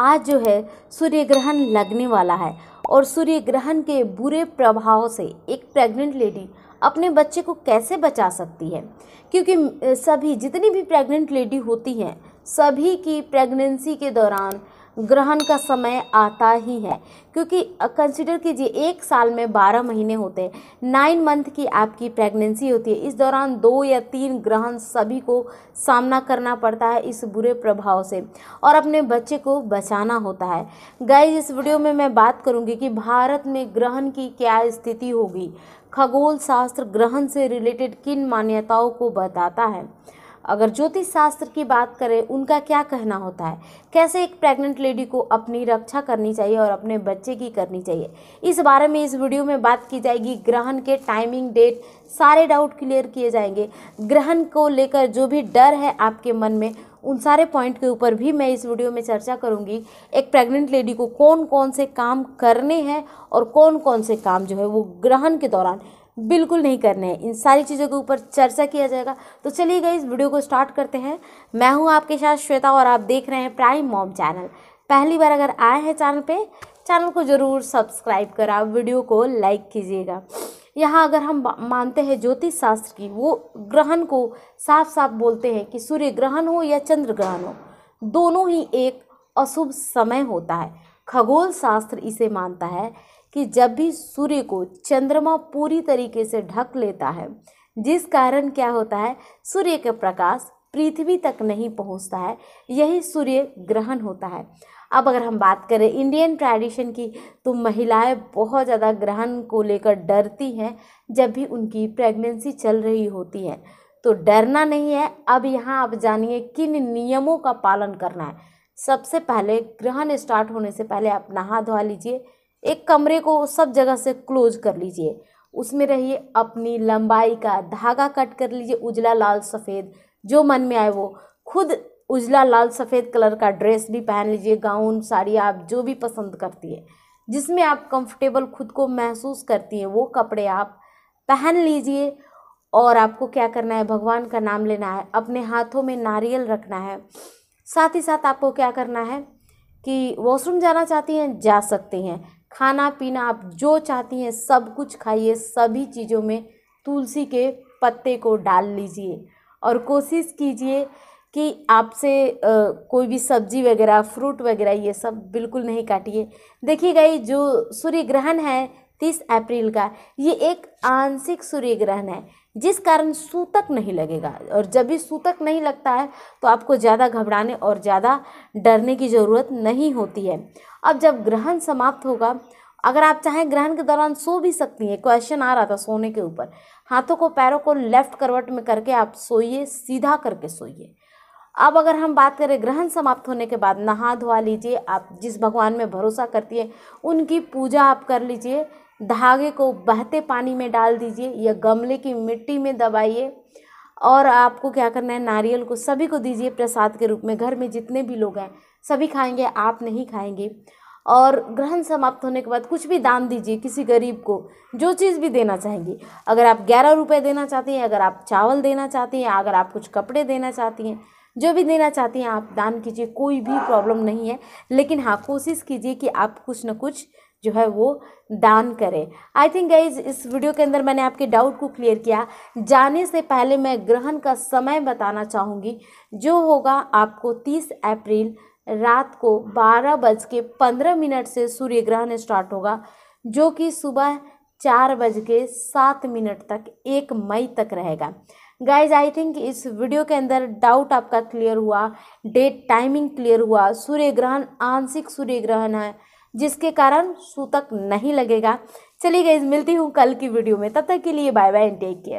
आज जो है सूर्य ग्रहण लगने वाला है और सूर्य ग्रहण के बुरे प्रभाव से एक प्रेग्नेंट लेडी अपने बच्चे को कैसे बचा सकती है क्योंकि सभी जितनी भी प्रेग्नेंट लेडी होती हैं सभी की प्रेगनेंसी के दौरान ग्रहण का समय आता ही है क्योंकि कंसिडर कीजिए एक साल में बारह महीने होते हैं नाइन मंथ की आपकी प्रेगनेंसी होती है इस दौरान दो या तीन ग्रहण सभी को सामना करना पड़ता है इस बुरे प्रभाव से और अपने बच्चे को बचाना होता है गाइज इस वीडियो में मैं बात करूंगी कि भारत में ग्रहण की क्या स्थिति होगी खगोल शास्त्र ग्रहण से रिलेटेड किन मान्यताओं को बताता है अगर ज्योतिष शास्त्र की बात करें उनका क्या कहना होता है कैसे एक प्रेग्नेंट लेडी को अपनी रक्षा करनी चाहिए और अपने बच्चे की करनी चाहिए इस बारे में इस वीडियो में बात की जाएगी ग्रहण के टाइमिंग डेट सारे डाउट क्लियर किए जाएंगे ग्रहण को लेकर जो भी डर है आपके मन में उन सारे पॉइंट के ऊपर भी मैं इस वीडियो में चर्चा करूंगी एक प्रेग्नेंट लेडी को कौन कौन से काम करने हैं और कौन कौन से काम जो है वो ग्रहण के दौरान बिल्कुल नहीं करने हैं इन सारी चीज़ों के ऊपर चर्चा किया जाएगा तो चलिए गई इस वीडियो को स्टार्ट करते हैं मैं हूँ आपके साथ श्वेता और आप देख रहे हैं प्राइम मॉम चैनल पहली बार अगर आए हैं चैनल पे चैनल को ज़रूर सब्सक्राइब करा आप वीडियो को लाइक कीजिएगा यहाँ अगर हम मानते हैं ज्योतिष शास्त्र की वो ग्रहण को साफ साफ बोलते हैं कि सूर्य ग्रहण हो या चंद्र ग्रहण हो दोनों ही एक अशुभ समय होता है खगोल शास्त्र इसे मानता है कि जब भी सूर्य को चंद्रमा पूरी तरीके से ढक लेता है जिस कारण क्या होता है सूर्य का प्रकाश पृथ्वी तक नहीं पहुंचता है यही सूर्य ग्रहण होता है अब अगर हम बात करें इंडियन ट्रेडिशन की तो महिलाएं बहुत ज़्यादा ग्रहण को लेकर डरती हैं जब भी उनकी प्रेगनेंसी चल रही होती है तो डरना नहीं है अब यहाँ आप जानिए किन नियमों का पालन करना है सबसे पहले ग्रहण स्टार्ट होने से पहले आप नहा धोवा लीजिए एक कमरे को सब जगह से क्लोज कर लीजिए उसमें रहिए अपनी लंबाई का धागा कट कर लीजिए उजला लाल सफ़ेद जो मन में आए वो खुद उजला लाल सफ़ेद कलर का ड्रेस भी पहन लीजिए गाउन साड़ी आप जो भी पसंद करती है जिसमें आप कंफर्टेबल खुद को महसूस करती हैं वो कपड़े आप पहन लीजिए और आपको क्या करना है भगवान का नाम लेना है अपने हाथों में नारियल रखना है साथ ही साथ आपको क्या करना है कि वॉशरूम जाना चाहती हैं जा सकती हैं खाना पीना आप जो चाहती हैं सब कुछ खाइए सभी चीज़ों में तुलसी के पत्ते को डाल लीजिए और कोशिश कीजिए कि आपसे कोई भी सब्जी वगैरह फ्रूट वगैरह ये सब बिल्कुल नहीं काटिए देखिए गई जो सूर्य ग्रहण है तीस अप्रैल का ये एक आंशिक सूर्य ग्रहण है जिस कारण सूतक नहीं लगेगा और जब भी सूतक नहीं लगता है तो आपको ज़्यादा घबराने और ज़्यादा डरने की ज़रूरत नहीं होती है अब जब ग्रहण समाप्त होगा अगर आप चाहें ग्रहण के दौरान सो भी सकती हैं क्वेश्चन आ रहा था सोने के ऊपर हाथों को पैरों को लेफ्ट करवट में करके आप सोइए सीधा करके सोइए अब अगर हम बात करें ग्रहण समाप्त होने के बाद नहा धोवा लीजिए आप जिस भगवान में भरोसा करती है उनकी पूजा आप कर लीजिए धागे को बहते पानी में डाल दीजिए या गमले की मिट्टी में दबाइए और आपको क्या करना है नारियल को सभी को दीजिए प्रसाद के रूप में घर में जितने भी लोग हैं सभी खाएंगे आप नहीं खाएंगे और ग्रहण समाप्त होने के बाद कुछ भी दान दीजिए किसी गरीब को जो चीज़ भी देना चाहेंगे अगर आप ग्यारह रुपये देना चाहती हैं अगर आप चावल देना चाहती हैं अगर आप कुछ कपड़े देना चाहती हैं जो भी देना चाहती हैं आप दान कीजिए कोई भी प्रॉब्लम नहीं है लेकिन हाँ कोशिश कीजिए कि आप कुछ ना कुछ जो है वो दान करें आई थिंक गाइज इस वीडियो के अंदर मैंने आपके डाउट को क्लियर किया जाने से पहले मैं ग्रहण का समय बताना चाहूँगी जो होगा आपको तीस अप्रैल रात को बारह बज के पंद्रह मिनट से सूर्य ग्रहण स्टार्ट होगा जो कि सुबह चार बज के सात मिनट तक एक मई तक रहेगा गाइज आई थिंक इस वीडियो के अंदर डाउट आपका क्लियर हुआ डेट टाइमिंग क्लियर हुआ सूर्य ग्रहण आंशिक सूर्य ग्रहण है जिसके कारण सूतक नहीं लगेगा चलिए गई मिलती हूँ कल की वीडियो में तब तक के लिए bye bye and take care